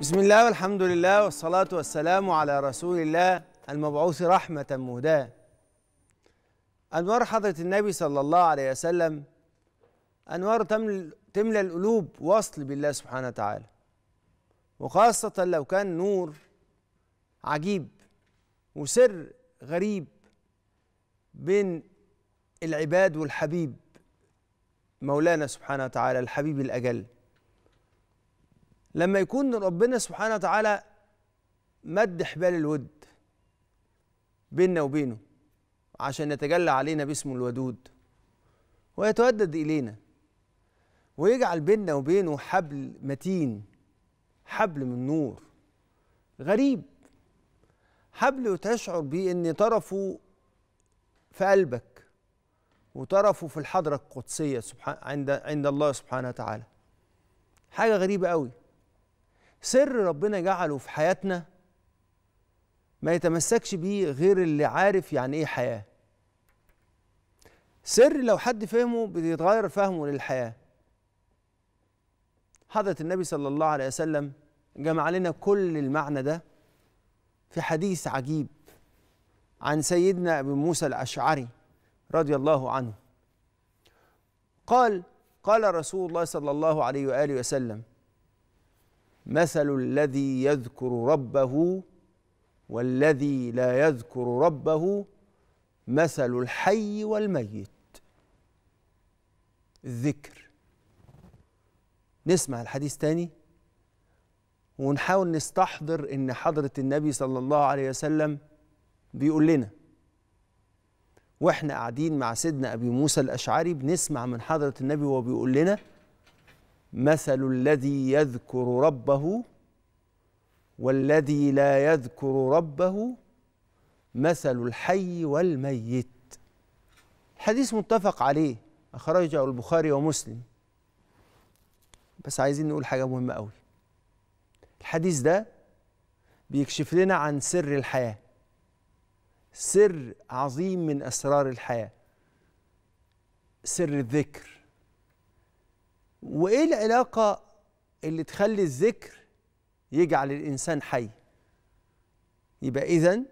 بسم الله والحمد لله والصلاة والسلام على رسول الله المبعوث رحمة مهداة أنوار حضرة النبي صلى الله عليه وسلم أنوار تملى القلوب وصل بالله سبحانه وتعالى وخاصة لو كان نور عجيب وسر غريب بين العباد والحبيب مولانا سبحانه وتعالى الحبيب الأجل لما يكون ربنا سبحانه وتعالى مد حبال الود بيننا وبينه عشان يتجلى علينا باسمه الودود ويتودد إلينا ويجعل بيننا وبينه حبل متين حبل من نور غريب حبل تشعر بيه ان طرفه في قلبك وطرفه في الحضره القدسيه سبحان عند عند الله سبحانه وتعالى حاجه غريبه قوي سر ربنا جعله في حياتنا ما يتمسكش بيه غير اللي عارف يعني ايه حياه سر لو حد فهمه بيتغير فهمه للحياه حضرة النبي صلى الله عليه وسلم جمع لنا كل المعنى ده في حديث عجيب عن سيدنا ابي موسى الاشعري رضي الله عنه قال قال رسول الله صلى الله عليه واله وسلم مثل الذي يذكر ربه والذي لا يذكر ربه مثل الحي والميت الذكر نسمع الحديث تاني ونحاول نستحضر ان حضره النبي صلى الله عليه وسلم بيقول لنا واحنا قاعدين مع سيدنا ابي موسى الاشعري بنسمع من حضره النبي وهو بيقول لنا مثل الذي يذكر ربه والذي لا يذكر ربه مثل الحي والميت حديث متفق عليه أخرجه البخاري ومسلم بس عايزين نقول حاجة مهمة أوي الحديث ده بيكشف لنا عن سر الحياة سر عظيم من أسرار الحياة سر الذكر وايه العلاقه اللي تخلي الذكر يجعل الانسان حي يبقى اذا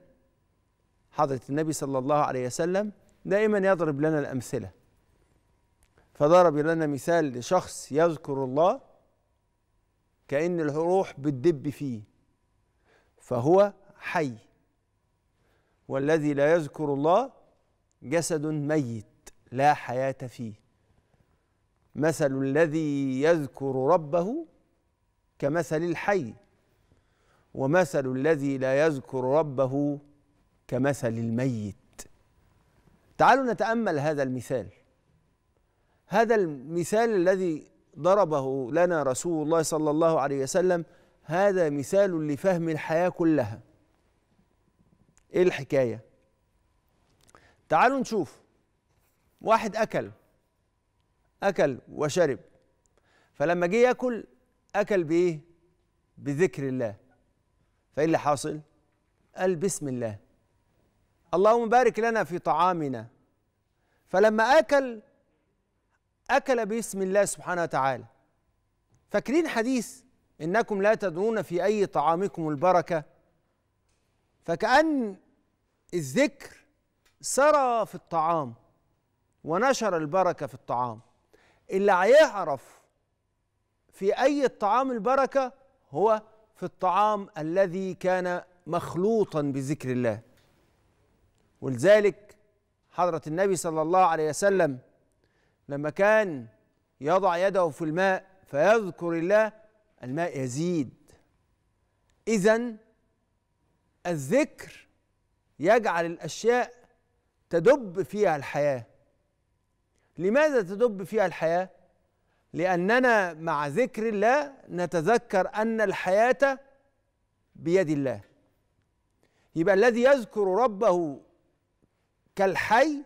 حضره النبي صلى الله عليه وسلم دائما يضرب لنا الامثله فضرب لنا مثال لشخص يذكر الله كأن الروح بتدب فيه فهو حي والذي لا يذكر الله جسد ميت لا حياة فيه مثل الذي يذكر ربه كمثل الحي ومثل الذي لا يذكر ربه كمثل الميت تعالوا نتامل هذا المثال هذا المثال الذي ضربه لنا رسول الله صلى الله عليه وسلم هذا مثال لفهم الحياه كلها ايه الحكايه تعالوا نشوف واحد اكل أكل وشرب فلما جه ياكل أكل بإيه؟ بذكر الله فإيه اللي حاصل؟ قال بسم الله اللهم بارك لنا في طعامنا فلما أكل أكل بسم الله سبحانه وتعالى فاكرين حديث إنكم لا تدرون في أي طعامكم البركة فكأن الذكر سرى في الطعام ونشر البركة في الطعام اللي هيعرف في أي الطعام البركة هو في الطعام الذي كان مخلوطا بذكر الله ولذلك حضرة النبي صلى الله عليه وسلم لما كان يضع يده في الماء فيذكر الله الماء يزيد إذا الذكر يجعل الأشياء تدب فيها الحياة لماذا تدب فيها الحياه لاننا مع ذكر الله نتذكر ان الحياه بيد الله يبقى الذي يذكر ربه كالحي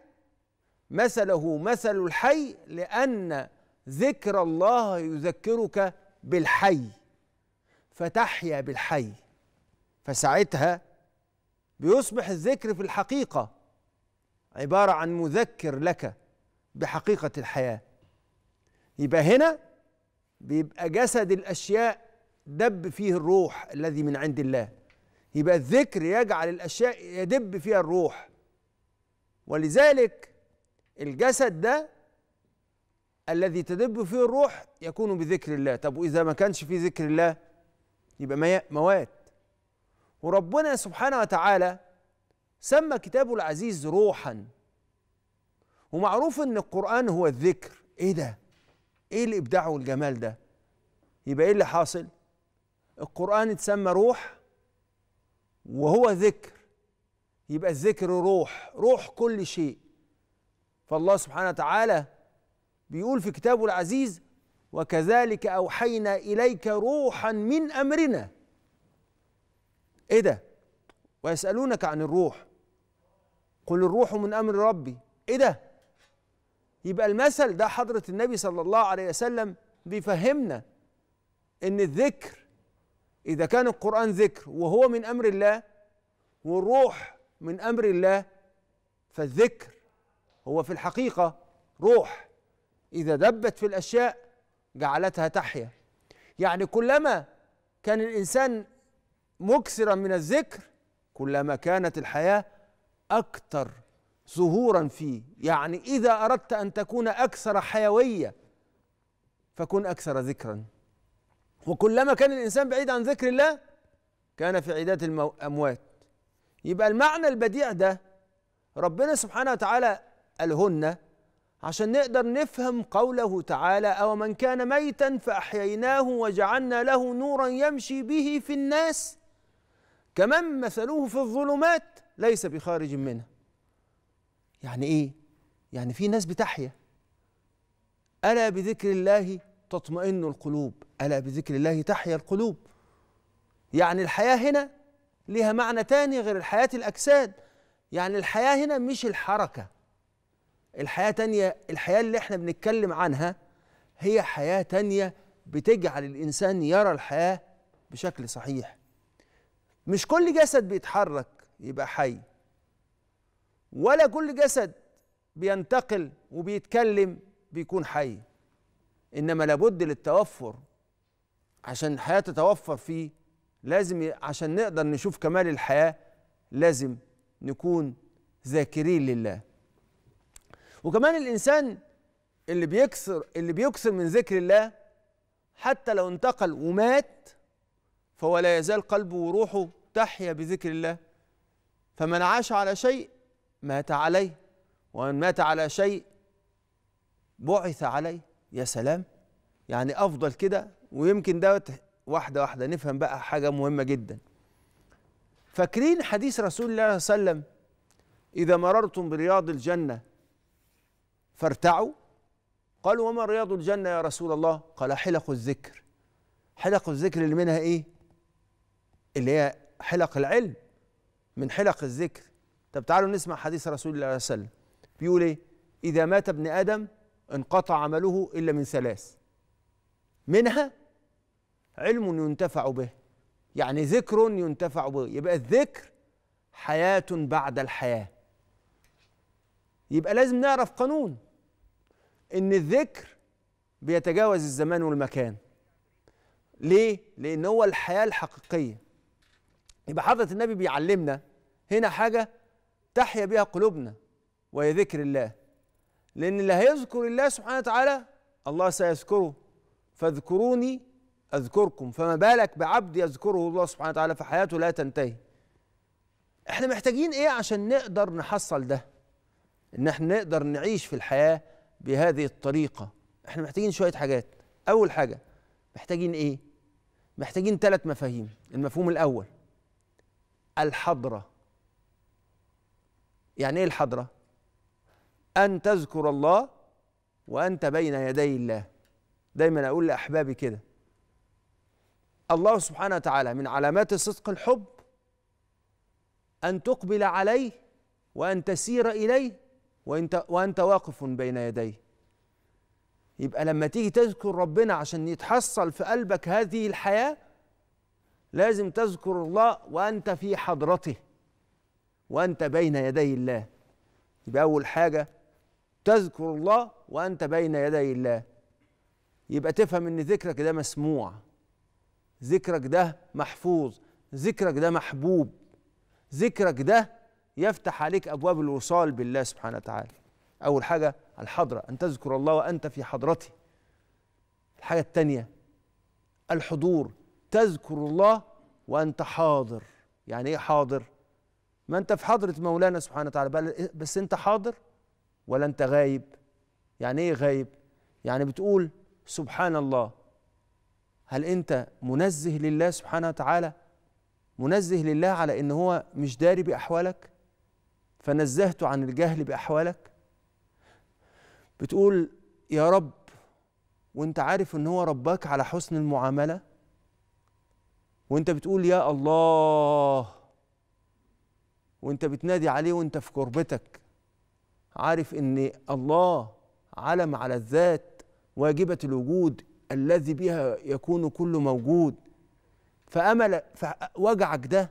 مثله مثل الحي لان ذكر الله يذكرك بالحي فتحيا بالحي فساعتها بيصبح الذكر في الحقيقه عباره عن مذكر لك بحقيقة الحياة يبقى هنا بيبقى جسد الأشياء دب فيه الروح الذي من عند الله يبقى الذكر يجعل الأشياء يدب فيها الروح ولذلك الجسد ده الذي تدب فيه الروح يكون بذكر الله طب وإذا ما كانش في ذكر الله يبقى موات وربنا سبحانه وتعالى سمى كتابه العزيز روحا ومعروف ان القرآن هو الذكر ايه ده ايه الابداع والجمال ده يبقى ايه اللي حاصل القرآن اتسمى روح وهو ذكر يبقى الذكر روح روح كل شيء فالله سبحانه وتعالى بيقول في كتابه العزيز وكذلك اوحينا اليك روحا من امرنا ايه ده ويسالونك عن الروح قل الروح من امر ربي ايه ده يبقى المثل ده حضرة النبي صلى الله عليه وسلم بيفهمنا ان الذكر اذا كان القرآن ذكر وهو من امر الله والروح من امر الله فالذكر هو في الحقيقة روح إذا دبت في الأشياء جعلتها تحيا يعني كلما كان الإنسان مكسرا من الذكر كلما كانت الحياة أكثر ظهورا فيه يعني اذا اردت ان تكون اكثر حيويه فكن اكثر ذكرا وكلما كان الانسان بعيد عن ذكر الله كان في عداد الاموات يبقى المعنى البديع ده ربنا سبحانه وتعالى قالهن عشان نقدر نفهم قوله تعالى او من كان ميتا فاحييناه وجعلنا له نورا يمشي به في الناس كمن مثله في الظلمات ليس بخارج منها يعني ايه يعني في ناس بتحيا الا بذكر الله تطمئن القلوب الا بذكر الله تحيا القلوب يعني الحياه هنا لها معنى تاني غير الحياه الاجساد يعني الحياه هنا مش الحركه الحياه تانيه الحياه اللي احنا بنتكلم عنها هي حياه تانيه بتجعل الانسان يرى الحياه بشكل صحيح مش كل جسد بيتحرك يبقى حي ولا كل جسد بينتقل وبيتكلم بيكون حي انما لابد للتوفر عشان الحياه تتوفر فيه لازم عشان نقدر نشوف كمال الحياه لازم نكون ذاكرين لله وكمان الانسان اللي بيكسر اللي بيكسر من ذكر الله حتى لو انتقل ومات فهو لا يزال قلبه وروحه تحيا بذكر الله فمن عاش على شيء مات عليه ومن مات على شيء بعث عليه يا سلام يعني افضل كده ويمكن دوت واحده واحده نفهم بقى حاجه مهمه جدا فاكرين حديث رسول الله صلى الله عليه وسلم اذا مررتم برياض الجنه فارتعوا قالوا وما رياض الجنه يا رسول الله قال حلق الذكر حلق الذكر اللي منها ايه اللي هي حلق العلم من حلق الذكر طب تعالوا نسمع حديث رسول الله صلى الله عليه وسلم بيقول ايه اذا مات ابن ادم انقطع عمله الا من ثلاث منها علم ينتفع به يعني ذكر ينتفع به يبقى الذكر حياة بعد الحياة يبقى لازم نعرف قانون ان الذكر بيتجاوز الزمان والمكان ليه؟ لان هو الحياة الحقيقية يبقى حضرة النبي بيعلمنا هنا حاجة تحيا بها قلوبنا وهي ذكر الله لأن اللي هيذكر الله سبحانه وتعالى الله سيذكره فاذكروني أذكركم فما بالك بعبد يذكره الله سبحانه وتعالى فحياته لا تنتهي احنا محتاجين ايه عشان نقدر نحصل ده ان احنا نقدر نعيش في الحياة بهذه الطريقة احنا محتاجين شوية حاجات اول حاجة محتاجين ايه محتاجين ثلاث مفاهيم المفهوم الاول الحضره يعني ايه الحضره ان تذكر الله وانت بين يدي الله دايما اقول لاحبابي كده الله سبحانه وتعالى من علامات صدق الحب ان تقبل عليه وان تسير اليه وانت وانت واقف بين يديه يبقى لما تيجي تذكر ربنا عشان يتحصل في قلبك هذه الحياه لازم تذكر الله وانت في حضرته وأنت بين يدي الله يبقى أول حاجة تذكر الله وأنت بين يدي الله يبقى تفهم إن ذكرك ده مسموع ذكرك ده محفوظ ذكرك ده محبوب ذكرك ده يفتح عليك أبواب الوصال بالله سبحانه وتعالى أول حاجة الحضرة أن تذكر الله وأنت في حضرته الحاجة الثانية الحضور تذكر الله وأنت حاضر يعني إيه حاضر؟ ما انت في حضره مولانا سبحانه وتعالى بس انت حاضر ولا انت غايب يعني ايه غايب يعني بتقول سبحان الله هل انت منزه لله سبحانه وتعالى منزه لله على ان هو مش داري باحوالك فنزهته عن الجهل باحوالك بتقول يا رب وانت عارف ان هو رباك على حسن المعامله وانت بتقول يا الله وانت بتنادي عليه وانت في كربتك عارف ان الله علم على الذات واجبة الوجود الذي بها يكون كل موجود فأمل وجعك ده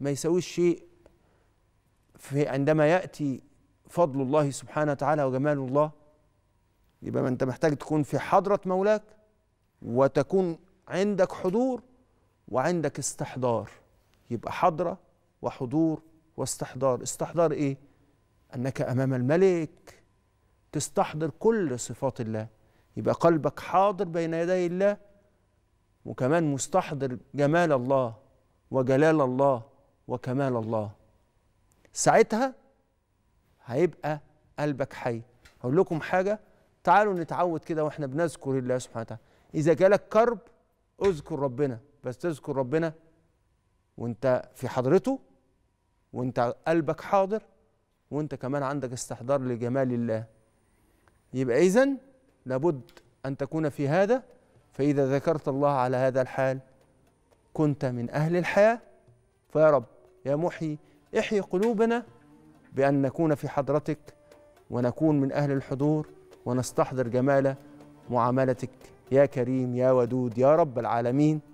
ما يساويش شيء في عندما يأتي فضل الله سبحانه وتعالى وجمال الله يبقى ما انت محتاج تكون في حضرة مولاك وتكون عندك حضور وعندك استحضار يبقى حضرة وحضور واستحضار استحضار ايه انك امام الملك تستحضر كل صفات الله يبقى قلبك حاضر بين يدي الله وكمان مستحضر جمال الله وجلال الله وكمال الله ساعتها هيبقى قلبك حي هقول لكم حاجه تعالوا نتعود كده واحنا بنذكر الله سبحانه وتعالى اذا جالك كرب اذكر ربنا بس تذكر ربنا وانت في حضرته وانت قلبك حاضر وانت كمان عندك استحضار لجمال الله يبقى اذا لابد ان تكون في هذا فاذا ذكرت الله على هذا الحال كنت من اهل الحياه فيا رب يا محيي احي قلوبنا بان نكون في حضرتك ونكون من اهل الحضور ونستحضر جمال معاملتك يا كريم يا ودود يا رب العالمين